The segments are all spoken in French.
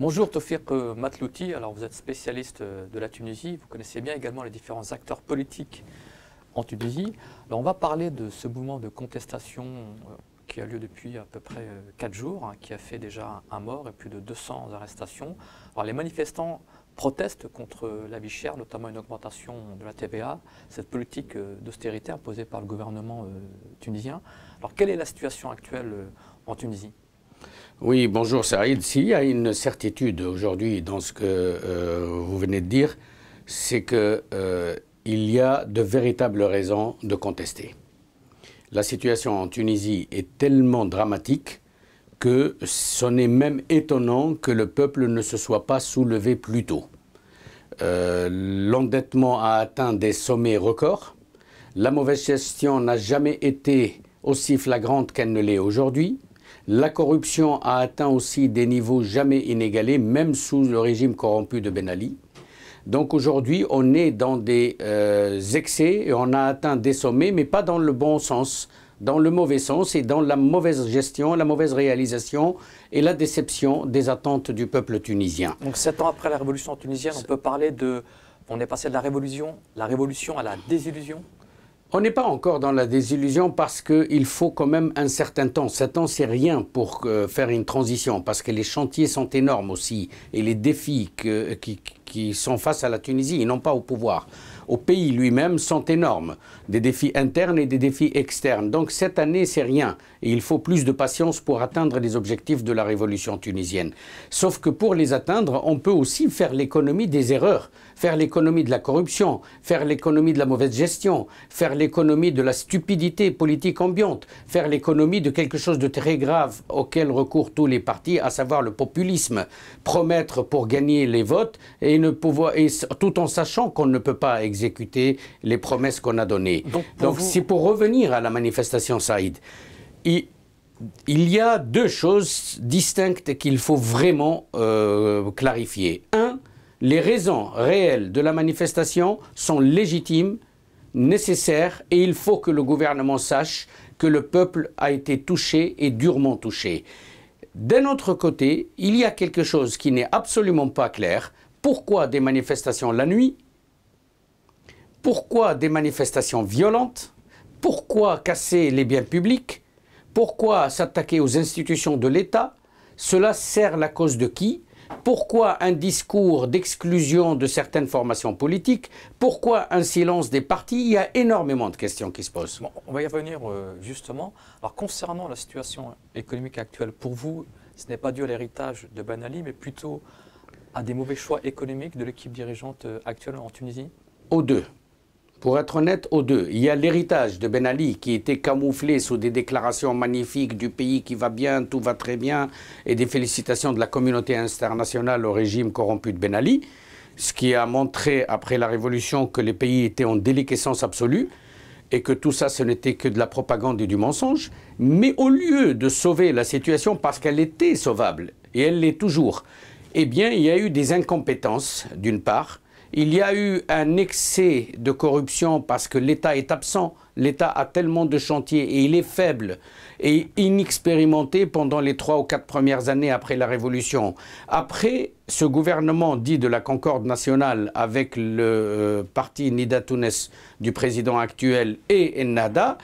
Bonjour Tofir euh, Matlouti, alors vous êtes spécialiste euh, de la Tunisie, vous connaissez bien également les différents acteurs politiques en Tunisie. on va parler de ce mouvement de contestation euh, qui a lieu depuis à peu près 4 jours, hein, qui a fait déjà un mort et plus de 200 arrestations. Alors les manifestants protestent contre la vie chère, notamment une augmentation de la TVA, cette politique d'austérité imposée par le gouvernement tunisien. Alors quelle est la situation actuelle en Tunisie oui, bonjour Sarah. S'il y a une certitude aujourd'hui dans ce que euh, vous venez de dire, c'est qu'il euh, y a de véritables raisons de contester. La situation en Tunisie est tellement dramatique que ce n'est même étonnant que le peuple ne se soit pas soulevé plus tôt. Euh, l'endettement a atteint des sommets records. La mauvaise gestion n'a jamais été aussi flagrante qu'elle ne l'est aujourd'hui. La corruption a atteint aussi des niveaux jamais inégalés, même sous le régime corrompu de Ben Ali. Donc aujourd'hui, on est dans des euh, excès et on a atteint des sommets, mais pas dans le bon sens, dans le mauvais sens et dans la mauvaise gestion, la mauvaise réalisation et la déception des attentes du peuple tunisien. Donc sept ans après la révolution tunisienne, on peut parler de... On est passé de la révolution, la révolution à la désillusion on n'est pas encore dans la désillusion parce qu'il faut quand même un certain temps. Sept ans, c'est rien pour euh, faire une transition parce que les chantiers sont énormes aussi et les défis qui, qui sont face à la Tunisie et non pas au pouvoir au pays lui-même sont énormes, des défis internes et des défis externes. Donc cette année, c'est rien, et il faut plus de patience pour atteindre les objectifs de la révolution tunisienne. Sauf que pour les atteindre, on peut aussi faire l'économie des erreurs, faire l'économie de la corruption, faire l'économie de la mauvaise gestion, faire l'économie de la stupidité politique ambiante, faire l'économie de quelque chose de très grave auquel recourent tous les partis, à savoir le populisme, promettre pour gagner les votes et ne pouvoir, et tout en sachant qu'on ne peut pas les promesses qu'on a données. Donc, c'est pour revenir à la manifestation Saïd, il, y a deux choses distinctes qu'il faut vraiment euh, clarifier. Un, les raisons réelles de la manifestation sont légitimes, nécessaires, et il faut que le gouvernement sache que le peuple a été touché et durement touché. D'un autre côté, il y a quelque chose qui n'est absolument pas clair. Pourquoi des manifestations la nuit pourquoi des manifestations violentes Pourquoi casser les biens publics Pourquoi s'attaquer aux institutions de l'État Cela sert la cause de qui pourquoi un discours d'exclusion de certaines formations politiques Pourquoi un silence des partis Il y a énormément de questions qui se posent. on va y revenir euh, justement. Alors concernant la situation économique actuelle, pour vous, ce n'est pas dû à l'héritage de Ben Ali, mais plutôt à des mauvais choix économiques de l'équipe dirigeante euh, actuelle en Tunisie Aux deux. Pour être honnête aux deux, il y a l'héritage de Ben Ali qui était camouflé sous des déclarations magnifiques du pays qui va bien, tout va très bien, et des félicitations de la communauté internationale au régime corrompu de Ben Ali, ce qui a montré après la révolution que les pays étaient en déliquescence absolue et que tout ça ce n'était que de la propagande et du mensonge. Mais au lieu de sauver la situation parce qu'elle était sauvable, et elle l'est toujours, eh bien il y a eu des incompétences d'une part, il y a eu un excès de corruption parce que l'État est absent. L'État a tellement de chantiers et il est faible et inexpérimenté pendant les trois ou quatre premières années après la Révolution. Après, ce gouvernement dit de la concorde nationale avec le euh, parti Nida Tounes du président actuel et NADA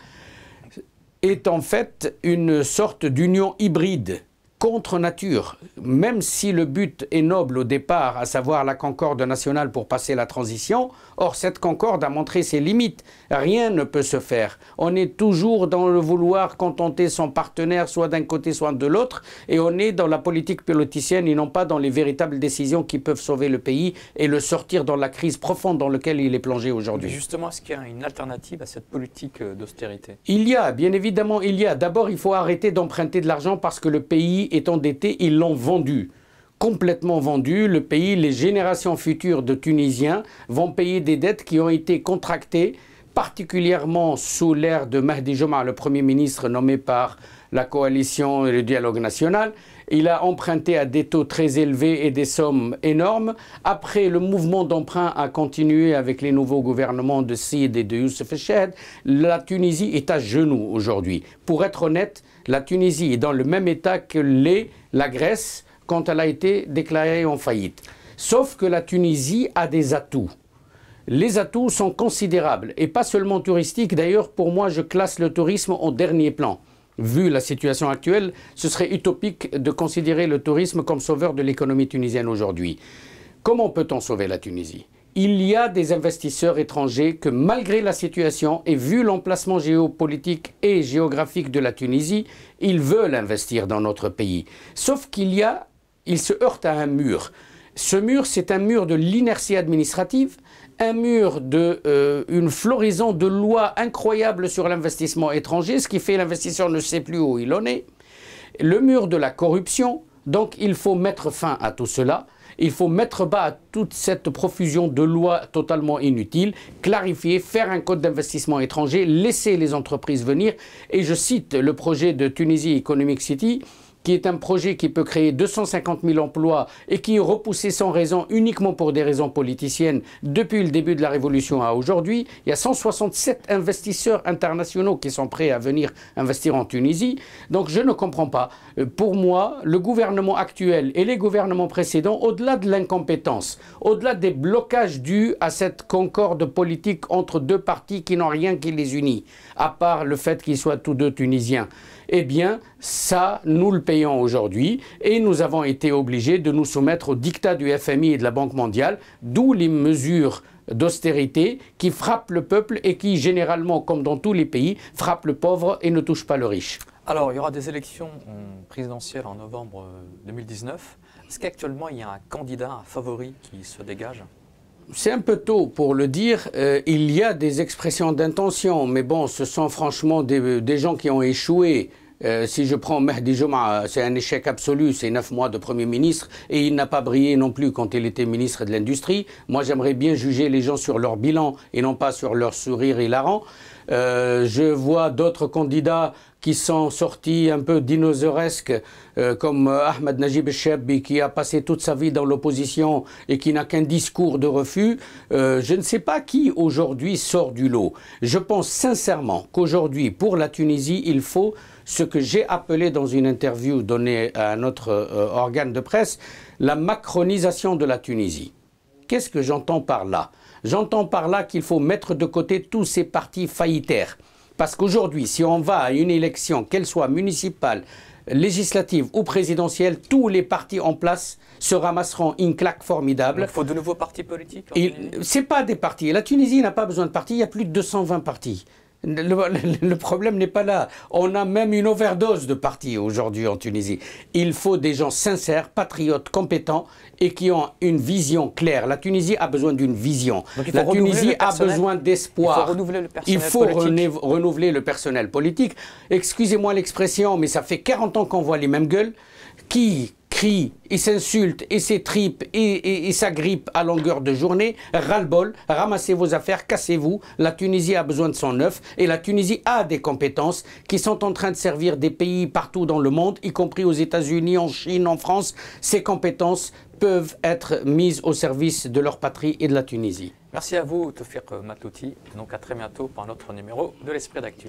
est en fait une sorte d'union hybride contre nature, même si le but est noble au départ, à savoir la concorde nationale pour passer la transition, or cette concorde a montré ses limites. Rien ne peut se faire. On est toujours dans le vouloir contenter son partenaire, soit d'un côté, soit de l'autre, et on est dans la politique politicienne et non pas dans les véritables décisions qui peuvent sauver le pays et le sortir dans la crise profonde dans laquelle il est plongé aujourd'hui. Justement, est-ce qu'il y a une alternative à cette politique euh, d'austérité Il y a, bien évidemment, il y a. D'abord, il faut arrêter d'emprunter de l'argent parce que le pays est endetté, ils l'ont vendu complètement vendu. Le pays, les générations futures de Tunisiens vont payer des dettes qui ont été contractées particulièrement sous l'ère de Mahdi Joma, le Premier ministre nommé par la coalition et le dialogue national. Il a emprunté à des taux très élevés et des sommes énormes. Après, le mouvement d'emprunt a continué avec les nouveaux gouvernements de Sid et de Youssef Echad. La Tunisie est à genoux aujourd'hui. Pour être honnête, la Tunisie est dans le même état que l'est la Grèce quand elle a été déclarée en faillite. Sauf que la Tunisie a des atouts les atouts sont considérables et pas seulement touristiques. D'ailleurs, pour moi, je classe le tourisme en dernier plan vu la situation actuelle, ce serait utopique de considérer le tourisme comme sauveur de l'économie tunisienne aujourd'hui. Comment peut-on sauver la Tunisie il y a des investisseurs étrangers que malgré la situation et vu l'emplacement géopolitique et géographique de la Tunisie, ils veulent investir dans notre pays. Sauf qu'il y a, ils se heurtent à un mur. Ce mur, c'est un mur de l'inertie administrative, un mur de euh, une floraison de lois incroyables sur l'investissement étranger, ce qui fait l'investisseur ne sait plus où il en est. Le mur de la corruption. Donc il faut mettre fin à tout cela. Il faut mettre bas à toute cette profusion de lois totalement inutiles, clarifier, faire un code d'investissement étranger, laisser les entreprises venir. Et je cite le projet de Tunisie Economic City qui est un projet qui peut créer 250 000 emplois et qui est repoussé sans raison uniquement pour des raisons politiciennes depuis le début de la Révolution à aujourd'hui. Il y a 167 investisseurs internationaux qui sont prêts à venir investir en Tunisie. Donc je ne comprends pas. Euh, pour moi, le gouvernement actuel et les gouvernements précédents, au-delà de l'incompétence, au-delà des blocages dus à cette concorde politique entre deux partis qui n'ont rien qui les unit, à part le fait qu'ils soient tous deux tunisiens, eh bien ça, nous le payons aujourd'hui et nous avons été obligés de nous soumettre au dictat du FMI et de la Banque mondiale, d'où les mesures d'austérité qui frappent le peuple et qui, généralement, comme dans tous les pays, frappent le pauvre et ne touchent pas le riche. Alors, il y aura des élections présidentielles en novembre 2019. Euh, Est-ce qu'actuellement, il y a un candidat favori qui se dégage c'est un peu tôt pour le dire. Euh, il y a des expressions d'intention, mais bon, ce sont franchement des, gens qui ont échoué. Euh, si je prends Mehdi Joma, c'est un échec absolu, c'est neuf mois de Premier ministre, et il n'a pas brillé non plus quand il était ministre de l'Industrie. Moi, j'aimerais bien juger les gens sur leur bilan et non pas sur leur sourire hilarant. Euh, je vois d'autres candidats qui sont sortis un peu dinosauresques, euh, comme euh, Ahmed Najib Chebbi, qui a passé toute sa vie dans l'opposition et qui n'a qu'un discours de refus. je ne sais pas qui aujourd'hui sort du lot. Je pense sincèrement qu'aujourd'hui, pour la Tunisie, il faut ce que j'ai appelé dans une interview donnée à notre organe de presse, la macronisation de la Tunisie. Qu'est-ce que j'entends par là J'entends par là qu'il faut mettre de côté tous ces partis faillitaires. Parce qu'aujourd'hui, si on va à une élection, qu'elle soit municipale, législative ou présidentielle, tous les partis en place se ramasseront une claque formidable. Il faut de nouveaux partis politiques Ce n'est pas des partis. La Tunisie n'a pas besoin de partis. Il y a plus de 220 partis. Le, problème n'est pas là. On a même une overdose de partis aujourd'hui en Tunisie. Il faut des gens sincères, patriotes, compétents et qui ont une vision claire. La Tunisie a besoin d'une vision. La Tunisie a besoin d'espoir. Il faut renouveler le personnel, Il faut politique. renouveler le personnel politique. Excusez-moi l'expression, mais ça fait 40 ans qu'on voit les mêmes gueules qui crie et s'insulte et s'étripe et, et, s'agrippe à longueur de journée, ras-le-bol, ramassez vos affaires, cassez-vous, la Tunisie a besoin de son neuf et la Tunisie a des compétences qui sont en train de servir des pays partout dans le monde, y compris aux États-Unis, en Chine, en France. Ces compétences peuvent être mises au service de leur patrie et de la Tunisie. Merci à vous, Tofir Matouti. Donc à très bientôt pour un autre numéro de l'Esprit d'Actu.